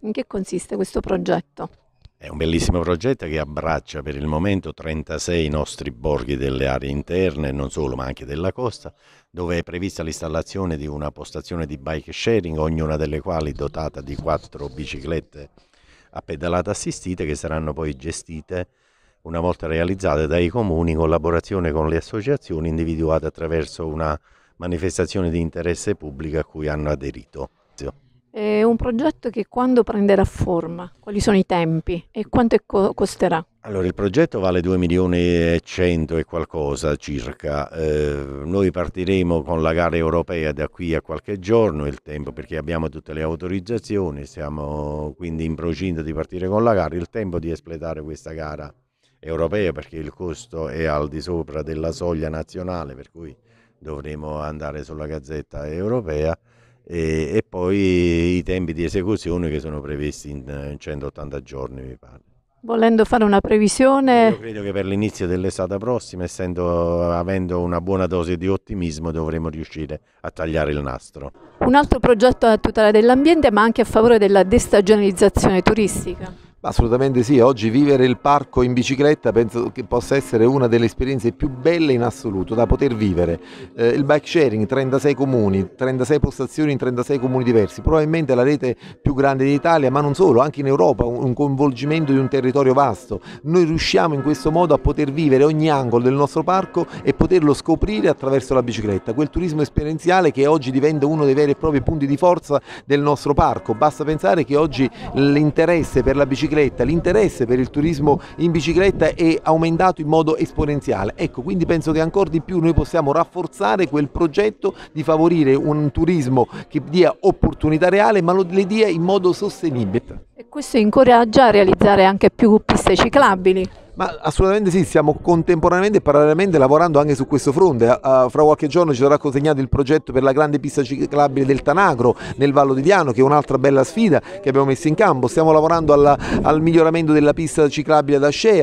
In che consiste questo progetto? È un bellissimo progetto che abbraccia per il momento 36 nostri borghi delle aree interne, non solo ma anche della costa, dove è prevista l'installazione di una postazione di bike sharing, ognuna delle quali dotata di quattro biciclette a pedalata assistite che saranno poi gestite una volta realizzate dai comuni in collaborazione con le associazioni individuate attraverso una manifestazione di interesse pubblico a cui hanno aderito. È un progetto che quando prenderà forma? Quali sono i tempi e quanto co- costerà? Allora, il progetto vale 2 milioni e 100 e qualcosa circa. Eh, noi partiremo con la gara europea da qui a qualche giorno, il tempo perché abbiamo tutte le autorizzazioni, siamo quindi in procinto di partire con la gara, il tempo di espletare questa gara europea perché il costo è al di sopra della soglia nazionale, per cui dovremo andare sulla gazzetta europea e, e, poi i tempi di esecuzione che sono previsti in, in 180 giorni mi pare. Volendo fare una previsione... Io credo che per l'inizio dell'estate prossima, essendo, avendo una buona dose di ottimismo, dovremo riuscire a tagliare il nastro. Un altro progetto a tutela dell'ambiente ma anche a favore della destagionalizzazione turistica. Assolutamente sì, oggi vivere il parco in bicicletta penso che possa essere una delle esperienze più belle in assoluto da poter vivere. Eh, il bike sharing, 36 comuni, 36 postazioni in 36 comuni diversi, probabilmente la rete più grande d'Italia, ma non solo, anche in Europa un coinvolgimento di un territorio vasto. Noi riusciamo in questo modo a poter vivere ogni angolo del nostro parco e poterlo scoprire attraverso la bicicletta, quel turismo esperienziale che oggi diventa uno dei veri e propri punti di forza del nostro parco. Basta pensare che oggi l'interesse per la bicicletta bicicletta, l'interesse per il turismo in bicicletta è aumentato in modo esponenziale. Ecco, quindi penso che ancora di più noi possiamo rafforzare quel progetto di favorire un turismo che dia opportunità reale ma le dia in modo sostenibile. Questo incoraggia a realizzare anche più piste ciclabili. Ma assolutamente sì, stiamo contemporaneamente e parallelamente lavorando anche su questo fronte. Uh, fra qualche giorno ci sarà consegnato il progetto per la grande pista ciclabile del Tanagro nel Vallo di Diano, che è un'altra bella sfida che abbiamo messo in campo. Stiamo lavorando alla, al miglioramento della pista ciclabile ad Ascea.